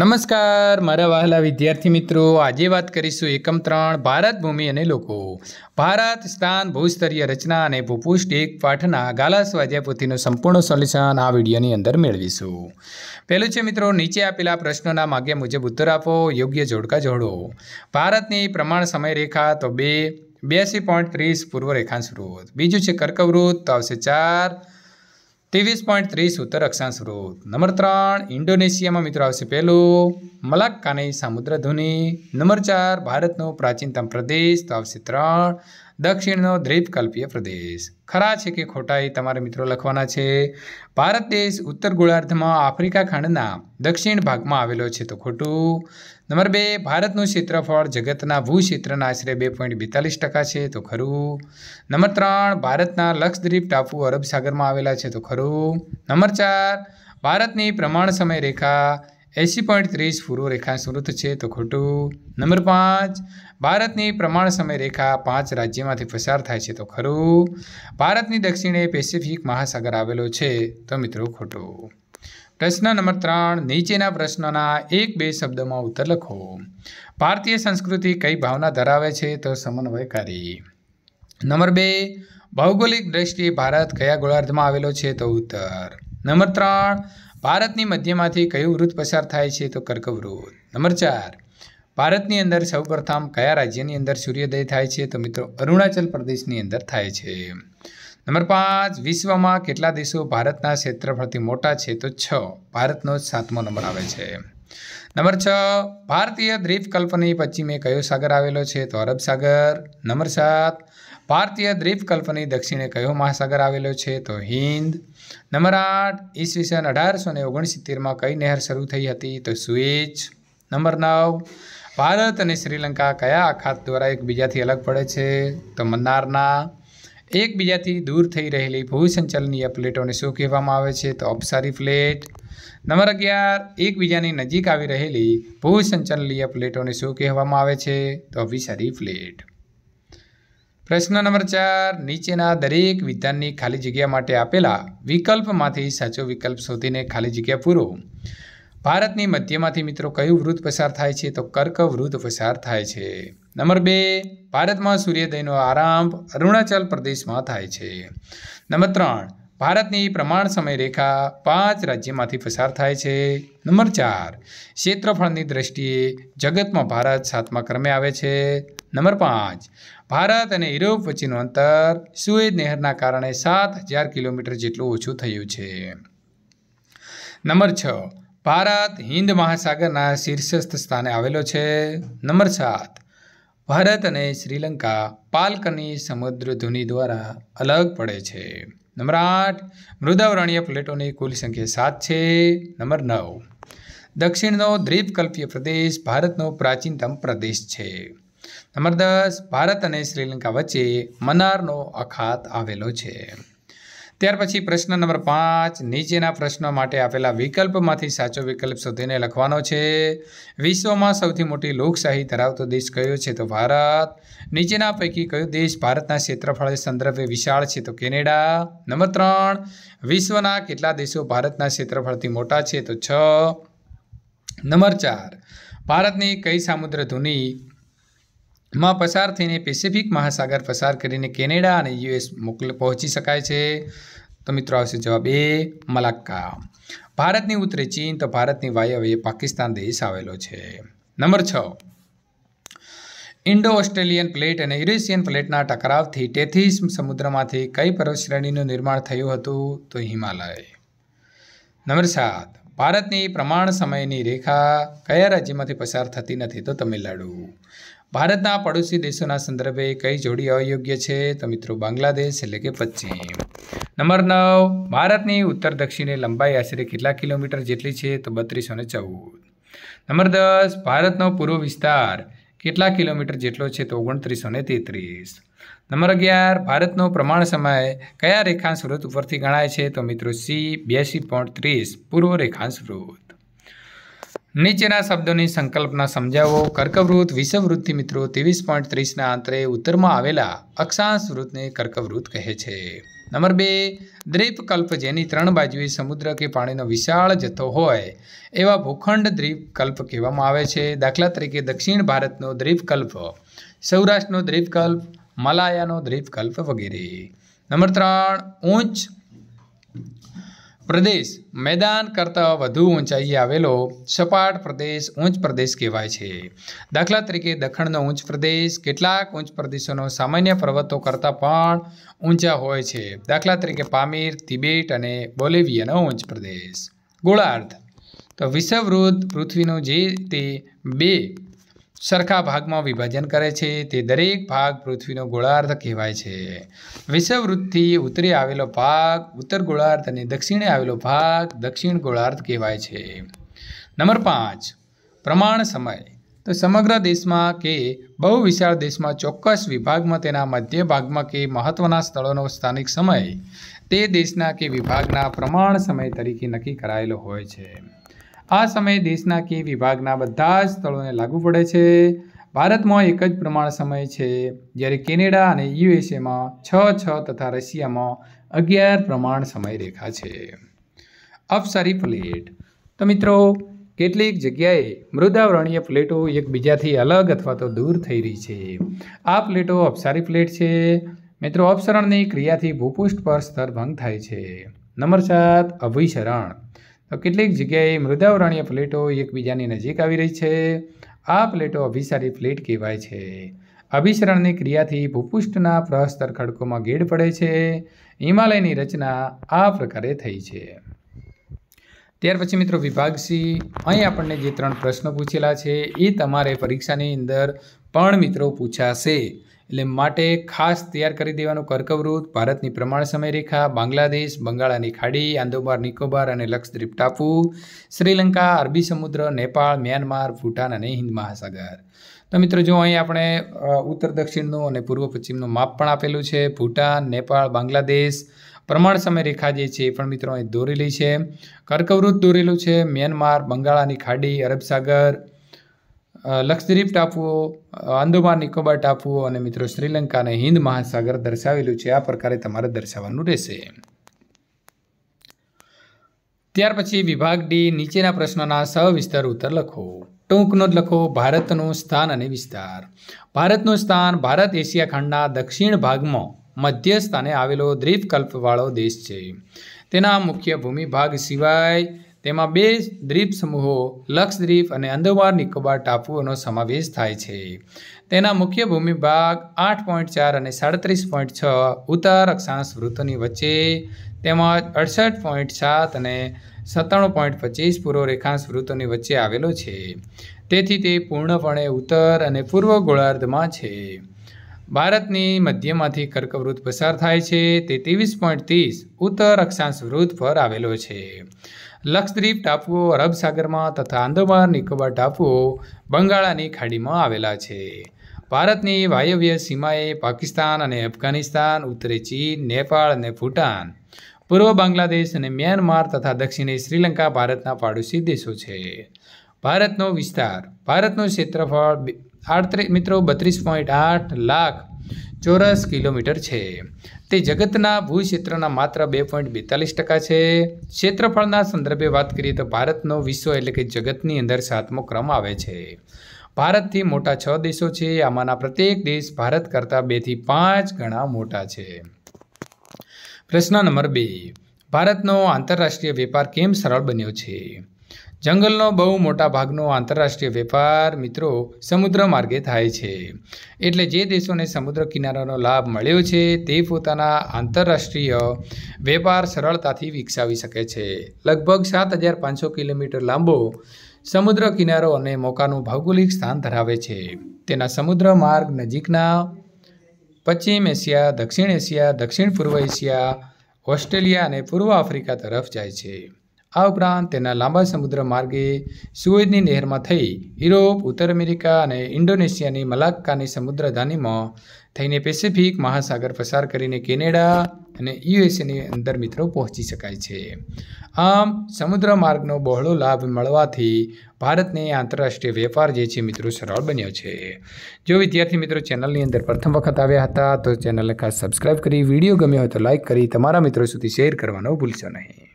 નમસ્કાર મારા વહાલા વિદ્યાર્થી મિત્રો આજે વાત કરીશું એકમ ત્રણ ભારત ભૂમિ અને લોકો ભારત સ્થાન ભૂસ્તરીય રચના અને ભૂપુષ્ટ એક પાઠના ગાલા સ્વાધ્યાય સંપૂર્ણ સોલ્યુશન આ વિડીયોની અંદર મેળવીશું પહેલું છે મિત્રો નીચે આપેલા પ્રશ્નોના માગ્યા મુજબ ઉત્તર આપો યોગ્ય જોડકા જોડો ભારતની પ્રમાણ સમયરેખા તો બે બ્યાસી પોઈન્ટ ત્રીસ પૂર્વ રેખાંશ વૃત્ત બીજું છે કર્કવૃત્ત તો આવશે ચાર ત્રેવીસ પોઈન્ટ ત્રીસ ઉત્તર અક્ષાંશ વૃત નંબર ત્રણ ઇન્ડોનેશિયામાં મિત્રો આવશે પહેલું મલાક્કાની સામુદ્ર ધ્વનિ નંબર ચાર ભારતનો પ્રાચીનતમ પ્રદેશ તો આવશે ત્રણ દક્ષિણનો દ્વીપકલ્પીય પ્રદેશ ખરા છે કે ખોટા એ તમારે મિત્રો લખવાના છે ભારત દેશ ઉત્તર ગોળાર્ધમાં આફ્રિકા ખંડના દક્ષિણ ભાગમાં આવેલો છે તો ખોટું નંબર બે ભારતનું ક્ષેત્રફળ જગતના ભૂક્ષેત્રના આશરે બે પોઈન્ટ બેતાલીસ ટકા છે તો ખરું નંબર ત્રણ ભારતના લક્ષદ્વીપ ટાપુ અરબ સાગરમાં આવેલા છે તો ખરું નંબર ચાર ભારતની પ્રમાણ સમય રેખા એંસી પોઈન્ટ ત્રીસ પૂર્વ રેખા સ્મૃત છે તો ખોટું નંબર પાંચ ભારતની પ્રમાણ સમય રેખા પાંચ રાજ્યમાંથી પસાર થાય છે તો ખરું ભારતની દક્ષિણે પેસિફિક મહાસાગર આવેલો છે તો મિત્રો ખોટું પ્રશ્ન નંબર ત્રણ નીચેના પ્રશ્નોના એક બે શબ્દોમાં ઉત્તર લખો ભારતીય સંસ્કૃતિ કઈ ભાવના ધરાવે છે તો સમન્વયકારી નંબર બે ભૌગોલિક દ્રષ્ટિએ ભારત કયા ગોળાર્ધમાં આવેલો છે તો ઉત્તર નંબર ત્રણ ભારતની મધ્યમાંથી કયું વૃત પસાર થાય છે તો કર્કવ નંબર ચાર ભારતની અંદર સૌપ્રથમ કયા રાજ્યની અંદર સૂર્યોદય થાય છે તો મિત્રો અરુણાચલ પ્રદેશની અંદર થાય છે નંબર પાંચ વિશ્વમાં કેટલા દેશો ભારતના ક્ષેત્રફળથી મોટા છે તો છ ભારતનો સાતમો નંબર આવે છે નંબર છ ભારતીય દ્વીપકલ્પની પશ્ચિમે કયો સાગર આવેલો છે તો અરબ સાગર નંબર સાત ભારતીય દ્વીપકલ્પની દક્ષિણે કયો મહાસાગર આવેલો છે તો હિન્દ નંબર આઠ ઈસવીસન અઢારસો ને ઓગણસિત્તેરમાં કઈ નહેર શરૂ થઈ હતી તો સુએજ નંબર નવ ભારત અને શ્રીલંકા કયા અખાત દ્વારા એકબીજાથી અલગ પડે છે તો મન્નારના એકબીજાથી દૂર થઈ રહેલી ભૂસંચલનીય પ્લેટોને શું કહેવામાં આવે છે તો અપસારી પ્લેટ નંબર અગિયાર એકબીજાની નજીક આવી રહેલી ભૂસંચલનીય પ્લેટોને શું કહેવામાં આવે છે તો અભિસારી પ્લેટ પ્રશ્ન નંબર ચાર નીચેના દરેક વિધાનની ખાલી જગ્યા માટે આપેલા વિકલ્પમાંથી સાચો વિકલ્પ શોધીને ખાલી જગ્યા પૂરો ભારતની મધ્યમાંથી મિત્રો કયું વૃદ્ધ પસાર થાય છે તો કર્ક વૃદ્ધ પસાર થાય છે નંબર બે ભારતમાં સૂર્યોદયનો આરંભ અરુણાચલ પ્રદેશમાં થાય છે નંબર ત્રણ ભારતની પ્રમાણ સમયરેખા પાંચ રાજ્યમાંથી પસાર થાય છે નંબર ચાર ક્ષેત્રફળની દ્રષ્ટિએ જગતમાં ભારત સાતમા ક્રમે આવે છે નંબર પાંચ ભારત અને યુરોપ વચ્ચેનું અંતર સુએજ નહેરના કારણે સાત હજાર કિલોમીટર જેટલું ઓછું થયું છે નંબર છ ભારત હિન્દ મહાસાગરના શીર્ષસ્થ સ્થાને આવેલો છે નંબર સાત ભારત અને શ્રીલંકા પાલકની સમુદ્ર દ્વારા અલગ પડે છે નંબર આઠ મૃદાવરણીય પ્લેટોની કુલ સંખ્યા સાત છે નંબર નવ દક્ષિણનો દ્વીપકલ્પીય પ્રદેશ ભારતનો પ્રાચીનતમ પ્રદેશ છે નંબર દસ ભારત અને શ્રીલંકા વચ્ચે મનારનો અખાત આવેલો છે ત્યાર પછી પ્રશ્ન નંબર પાંચ નીચેના પ્રશ્નો માટે આપેલા વિકલ્પમાંથી સાચો વિકલ્પ શોધીને લખવાનો છે વિશ્વમાં સૌથી મોટી લોકશાહી ધરાવતો દેશ કયો છે તો ભારત નીચેના પૈકી કયો દેશ ભારતના ક્ષેત્રફળ સંદર્ભે વિશાળ છે તો કેનેડા નંબર ત્રણ વિશ્વના કેટલા દેશો ભારતના ક્ષેત્રફળથી મોટા છે તો છ નંબર ચાર ભારતની કઈ સામુદ્ર ધુની માં પસાર થઈને પેસિફિક મહાસાગર પસાર કરીને કેનેડા અને યુએસ મોકલ પહોંચી શકાય છે તો મિત્રો આવશે જવાબ એ મલાક્કા ભારતની ઉત્તરે ચીન તો ભારતની વાયવ્યે પાકિસ્તાન દેશ આવેલો છે નંબર છ ઇન્ડો ઓસ્ટ્રેલિયન પ્લેટ અને યુરેશિયન પ્લેટના ટકરાવથી ટેથીસ સમુદ્રમાંથી કઈ પર્વતશ્રેણીનું નિર્માણ થયું હતું તો હિમાલય નંબર સાત ભારતની પ્રમાણ સમયની રેખા કયા રાજ્યમાંથી પસાર થતી નથી તો તમિલનાડુ ભારતના પડોશી દેશોના સંદર્ભે કઈ જોડી અયોગ્ય છે તો મિત્રો બાંગ્લાદેશ એટલે કે પશ્ચિમ નંબર નવ ભારતની ઉત્તર દક્ષિણે લંબાઈ આશરે કેટલા કિલોમીટર જેટલી છે તો બત્રીસો ને ચૌદ નંબર દસ ભારતનો પૂર્વ વિસ્તાર કેટલા કિલોમીટર જેટલો છે તો ઓગણત્રીસો ને તેત્રીસ નંબર અગિયાર ભારતનો પ્રમાણ સમય કયા રેખાંશ વૃત ઉપરથી ગણાય છે તો મિત્રો સી બ્યાસી પોઈન્ટ ત્રીસ પૂર્વ રેખાંશ વૃત નીચેના શબ્દોની સંકલ્પના સમજાવો કર્કવૃત વિષવવૃત્તિ મિત્રો ત્રેવીસ પોઈન્ટ ત્રીસના અંતરે ઉત્તરમાં આવેલા અક્ષાંશ વૃતને કર્કવૃત કહે છે નંબર બે દ્વીપકલ્પ જેની ત્રણ બાજુએ સમુદ્ર કે પાણીનો વિશાળ જથ્થો હોય એવા ભૂખંડ દ્વીપકલ્પ કહેવામાં આવે છે દાખલા તરીકે દક્ષિણ ભારતનો દ્વીપકલ્પ સૌરાષ્ટ્રનો દ્વીપકલ્પ મલાયાનો દ્વીપકલ્પ વગેરે નંબર ત્રણ ઊંચ પ્રદેશ મેદાન કરતાં વધુ ઊંચાઈએ આવેલો સપાટ પ્રદેશ ઊંચ પ્રદેશ કહેવાય છે દાખલા તરીકે દખણનો ઊંચ પ્રદેશ કેટલાક ઊંચ પ્રદેશોનો સામાન્ય પર્વતો કરતાં પણ ઊંચા હોય છે દાખલા તરીકે પામીર તિબેટ અને બોલેવિયાનો ઊંચ પ્રદેશ ગોળાર્ધ તો વિષવવૃત પૃથ્વીનું જે તે બે સરખા ભાગમાં વિભાજન કરે છે તે દરેક ભાગ પૃથ્વીનો ગોળાર્ધ કહેવાય છે વિષવવૃત્તથી ઉત્તરે આવેલો ભાગ ઉત્તર ગોળાર્ધ અને દક્ષિણે આવેલો ભાગ દક્ષિણ ગોળાર્ધ કહેવાય છે નંબર પાંચ પ્રમાણ સમય તો સમગ્ર દેશમાં કે બહુ વિશાળ દેશમાં ચોક્કસ વિભાગમાં તેના મધ્ય ભાગમાં કે મહત્ત્વના સ્થળોનો સ્થાનિક સમય તે દેશના કે વિભાગના પ્રમાણ સમય તરીકે નક્કી કરાયેલો હોય છે આ સમય દેશના કે વિભાગના બધા જ સ્થળોને લાગુ પડે છે ભારતમાં એક જ પ્રમાણ સમય છે જ્યારે કેનેડા અને યુએસએમાં છ છ તથા રશિયામાં અગિયાર પ્રમાણ સમયરેખા છે અફસરી પ્લેટ તો મિત્રો કેટલીક જગ્યાએ મૃદાવરણીય પ્લેટો એકબીજાથી અલગ અથવા તો દૂર થઈ રહી છે આ પ્લેટો અપસારી પ્લેટ છે મિત્રો અપસરણની ક્રિયાથી ભૂપૃષ્ઠ પર સ્તર ભંગ થાય છે નંબર સાત અભિસરણ તો કેટલીક જગ્યાએ મૃદાવરણીય પ્લેટો એકબીજાની નજીક આવી રહી છે આ પ્લેટો અભિસારી પ્લેટ કહેવાય છે અભિસરણની ક્રિયાથી ભૂપુષ્ઠના પ્રહસ્તર ખડકોમાં ગેડ પડે છે હિમાલયની રચના આ પ્રકારે થઈ છે ત્યાર પછી મિત્રો વિભાગ અહીં આપણને જે ત્રણ પ્રશ્નો પૂછેલા છે એ તમારે પરીક્ષાની અંદર પણ મિત્રો પૂછાશે એટલે માટે ખાસ તૈયાર કરી દેવાનું કર્કવૃત ભારતની પ્રમાણ સમયરેખા બાંગ્લાદેશ બંગાળાની ખાડી આંદોમાર નિકોબાર અને લક્ષદ્વીપ ટાપુ શ્રીલંકા અરબી સમુદ્ર નેપાળ મ્યાનમાર ભૂટાન અને હિન્દ મહાસાગર તો મિત્રો જો અહીં આપણે ઉત્તર દક્ષિણનું અને પૂર્વ પશ્ચિમનું માપ પણ આપેલું છે ભૂટાન નેપાળ બાંગ્લાદેશ પ્રમાણ સમય રેખા જે છે એ પણ મિત્રો અહીં દોરેલી છે કર્કવૃત દોરેલું છે મ્યાનમાર બંગાળાની ખાડી અરબસાગર લક્ષદ્વીપ ટાપુઓ આંદોમાન નિકોબાર ટાપુઓ અને મિત્રો શ્રીલંકા અને હિન્દ મહાસાગર દર્શાવેલું છે આ પ્રકારે તમારે દર્શાવવાનું રહેશે ત્યાર પછી વિભાગ ડી નીચેના પ્રશ્નોના સહ વિસ્તાર ઉત્તર લખો ટૂંકનો જ લખો ભારતનું સ્થાન અને વિસ્તાર ભારતનું સ્થાન ભારત એશિયા ખંડના દક્ષિણ ભાગમાં મધ્ય સ્થાને આવેલો દ્વીપકલ્પવાળો દેશ છે તેના મુખ્ય ભૂમિભાગ સિવાય તેમાં બે દ્વીપ સમૂહો લક્ષદ્વીપ અને અંદમાન નિકોબાર ટાપુઓનો સમાવેશ થાય છે તેના મુખ્ય ભૂમિભાગ આઠ પોઈન્ટ ચાર અને સાડત્રીસ પોઈન્ટ છ ઉત્તર અક્ષાંશ વૃત્તોની વચ્ચે તેમજ અડસઠ પોઈન્ટ સાત અને સત્તાણું પોઈન્ટ પચીસ પૂર્વ રેખાંશ વૃત્તોની વચ્ચે આવેલો છે તેથી તે પૂર્ણપણે ઉત્તર અને પૂર્વ ગોળાર્ધમાં છે ભારતની મધ્યમાંથી કર્કવૃત્ત પસાર થાય છે તે ત્રેવીસ પોઈન્ટ ત્રીસ ઉત્તર અક્ષાંશ વૃત્ત પર આવેલો છે લક્ષદ્વીપ ટાપુઓ અરબ સાગરમાં તથા આંદોમાન નિકોબાર ટાપુઓ બંગાળાની ખાડીમાં આવેલા છે ભારતની વાયવ્ય સીમાએ પાકિસ્તાન અને અફઘાનિસ્તાન ઉત્તરે ચીન નેપાળ અને ભૂટાન પૂર્વ બાંગ્લાદેશ અને મ્યાનમાર તથા દક્ષિણે શ્રીલંકા ભારતના પાડોશી દેશો છે ભારતનો વિસ્તાર ભારતનું ક્ષેત્રફળ આડત્રીસ મિત્રો બત્રીસ પોઈન્ટ આઠ લાખ ચોરસ કિલોમીટર છે તે જગતના ભૂક્ષેત્રના માત્ર બે પોઈન્ટ બેતાલીસ ટકા છે ક્ષેત્રફળના સંદર્ભે વાત કરીએ તો ભારતનો વિશ્વ એટલે કે જગતની અંદર સાતમો ક્રમ આવે છે ભારતથી મોટા છ દેશો છે આમાંના પ્રત્યેક દેશ ભારત કરતાં બેથી પાંચ ગણા મોટા છે પ્રશ્ન નંબર બે ભારતનો આંતરરાષ્ટ્રીય વેપાર કેમ સરળ બન્યો છે જંગલનો બહુ મોટા ભાગનો આંતરરાષ્ટ્રીય વેપાર મિત્રો સમુદ્ર માર્ગે થાય છે એટલે જે દેશોને સમુદ્ર કિનારાનો લાભ મળ્યો છે તે પોતાના આંતરરાષ્ટ્રીય વેપાર સરળતાથી વિકસાવી શકે છે લગભગ સાત હજાર પાંચસો કિલોમીટર લાંબો સમુદ્ર કિનારો અને મોકાનું ભૌગોલિક સ્થાન ધરાવે છે તેના સમુદ્ર માર્ગ નજીકના પશ્ચિમ એશિયા દક્ષિણ એશિયા દક્ષિણ પૂર્વ એશિયા ઓસ્ટ્રેલિયા અને પૂર્વ આફ્રિકા તરફ જાય છે આ ઉપરાંત તેના લાંબા સમુદ્ર માર્ગે સુએઝની નહેરમાં થઈ યુરોપ ઉત્તર અમેરિકા અને ઇન્ડોનેશિયાની મલાક્કાની સમુદ્રધાનીમાં થઈને પેસિફિક મહાસાગર પસાર કરીને કેનેડા અને યુએસએની અંદર મિત્રો પહોંચી શકાય છે આમ સમુદ્ર માર્ગનો બહોળો લાભ મળવાથી ભારતને આંતરરાષ્ટ્રીય વેપાર જે છે મિત્રો સરળ બન્યો છે જો વિદ્યાર્થી મિત્રો ચેનલની અંદર પ્રથમ વખત આવ્યા હતા તો ચેનલને ખાસ સબસ્ક્રાઈબ કરી વિડીયો ગમ્યો હોય તો લાઇક કરી તમારા મિત્રો સુધી શેર કરવાનો ભૂલશો નહીં